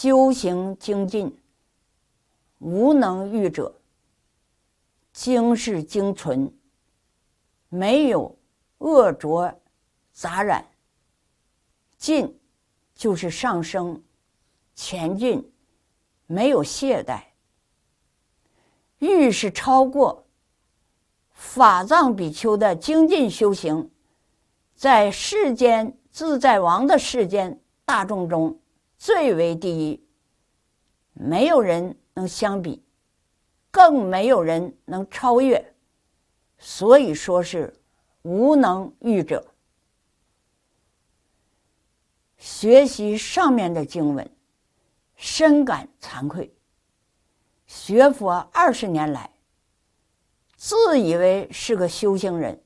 修行精进，无能欲者，精是精纯，没有恶浊杂染；进就是上升前进，没有懈怠。欲是超过法藏比丘的精进修行，在世间自在王的世间大众中。最为第一，没有人能相比，更没有人能超越，所以说是无能御者。学习上面的经文，深感惭愧。学佛二十年来，自以为是个修行人，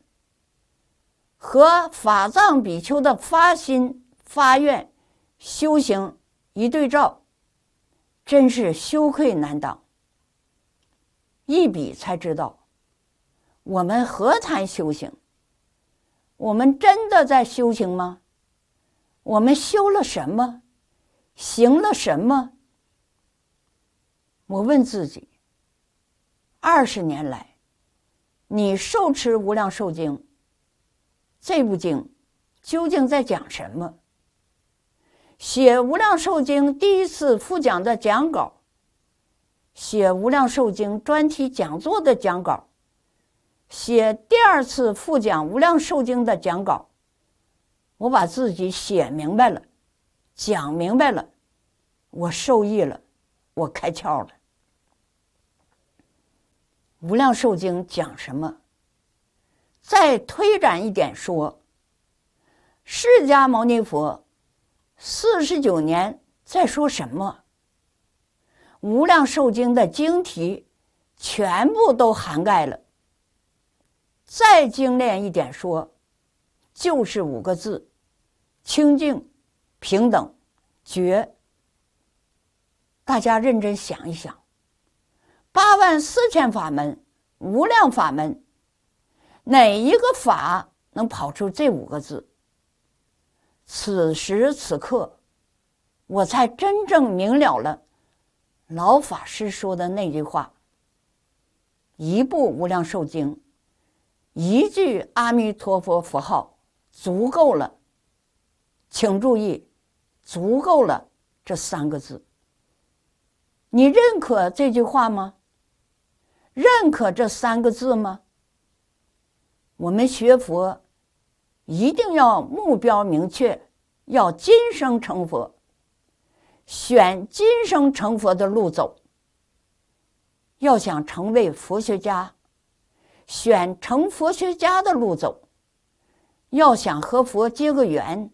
和法藏比丘的发心、发愿、修行。一对照，真是羞愧难当。一比才知道，我们何谈修行？我们真的在修行吗？我们修了什么？行了什么？我问自己：二十年来，你受持《无量寿经》，这部经究竟在讲什么？写《无量寿经》第一次复讲的讲稿，写《无量寿经》专题讲座的讲稿，写第二次复讲《无量寿经》的讲稿，我把自己写明白了，讲明白了，我受益了，我开窍了。《无量寿经》讲什么？再推展一点说，释迦牟尼佛。四十九年在说什么？无量寿经的经题全部都涵盖了。再精炼一点说，就是五个字：清净、平等、觉。大家认真想一想，八万四千法门、无量法门，哪一个法能跑出这五个字？此时此刻，我才真正明了了老法师说的那句话：“一部《无量寿经》，一句阿弥陀佛佛号，足够了。”请注意，“足够了”这三个字。你认可这句话吗？认可这三个字吗？我们学佛。一定要目标明确，要今生成佛，选今生成佛的路走；要想成为佛学家，选成佛学家的路走；要想和佛结个缘，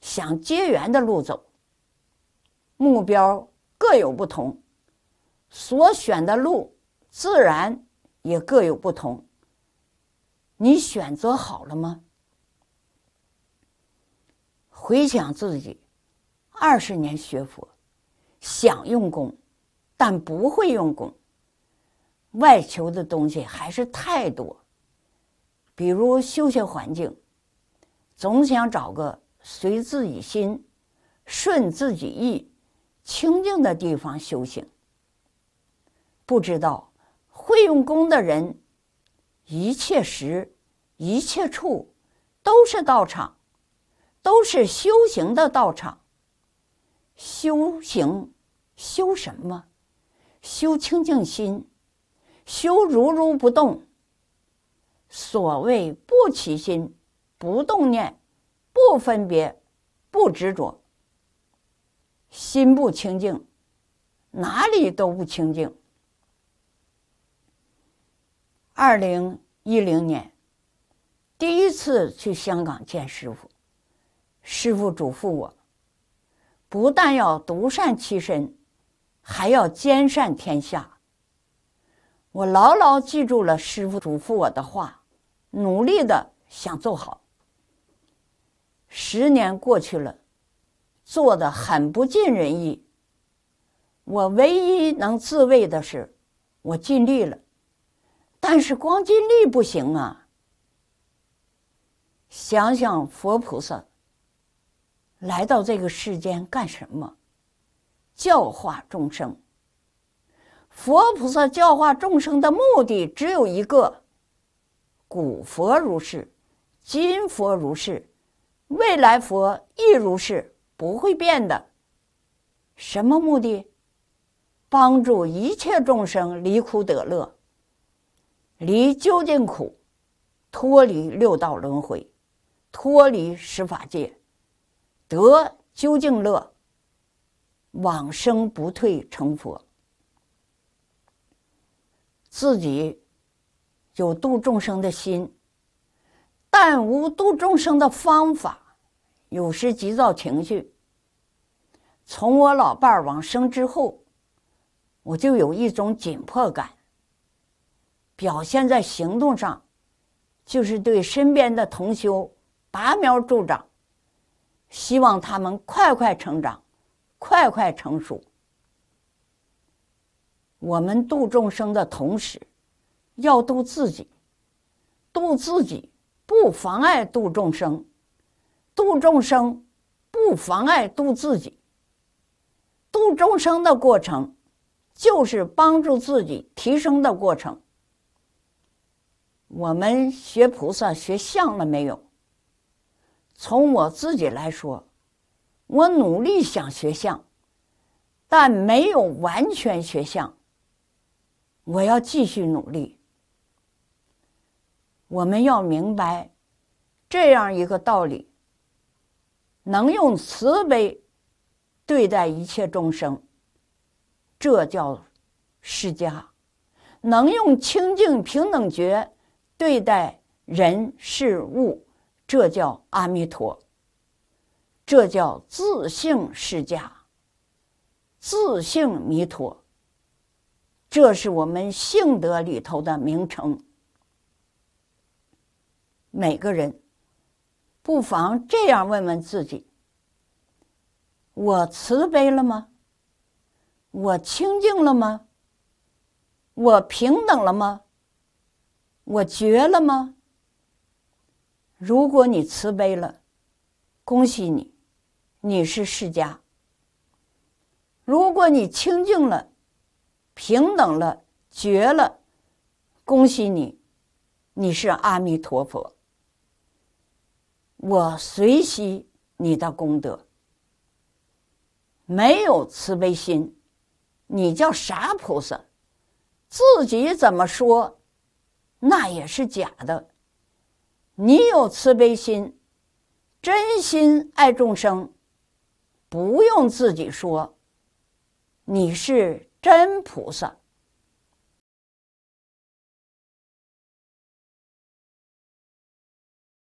想结缘的路走。目标各有不同，所选的路自然也各有不同。你选择好了吗？回想自己二十年学佛，想用功，但不会用功。外求的东西还是太多，比如修学环境，总想找个随自己心、顺自己意、清净的地方修行。不知道会用功的人，一切时、一切处都是道场。都是修行的道场，修行修什么？修清净心，修如如不动。所谓不起心、不动念、不分别、不执着，心不清净，哪里都不清净。二零一零年，第一次去香港见师傅。师傅嘱咐我，不但要独善其身，还要兼善天下。我牢牢记住了师傅嘱咐我的话，努力的想做好。十年过去了，做的很不尽人意。我唯一能自慰的是，我尽力了，但是光尽力不行啊。想想佛菩萨。来到这个世间干什么？教化众生。佛菩萨教化众生的目的只有一个：古佛如是，今佛如是，未来佛亦如是，不会变的。什么目的？帮助一切众生离苦得乐，离究竟苦，脱离六道轮回，脱离十法界。得究竟乐，往生不退成佛。自己有度众生的心，但无度众生的方法，有时急躁情绪。从我老伴儿往生之后，我就有一种紧迫感，表现在行动上，就是对身边的同修拔苗助长。希望他们快快成长，快快成熟。我们度众生的同时，要度自己，度自己不妨碍度众生，度众生不妨碍度自己。度众生的过程，就是帮助自己提升的过程。我们学菩萨学相了没有？从我自己来说，我努力想学相，但没有完全学相。我要继续努力。我们要明白这样一个道理：能用慈悲对待一切众生，这叫释迦；能用清净平等觉对待人事物。这叫阿弥陀，这叫自性释迦，自性弥陀。这是我们性德里头的名称。每个人不妨这样问问自己：我慈悲了吗？我清净了吗？我平等了吗？我绝了吗？如果你慈悲了，恭喜你，你是释迦。如果你清净了、平等了、绝了，恭喜你，你是阿弥陀佛。我随喜你的功德。没有慈悲心，你叫啥菩萨？自己怎么说，那也是假的。你有慈悲心，真心爱众生，不用自己说，你是真菩萨。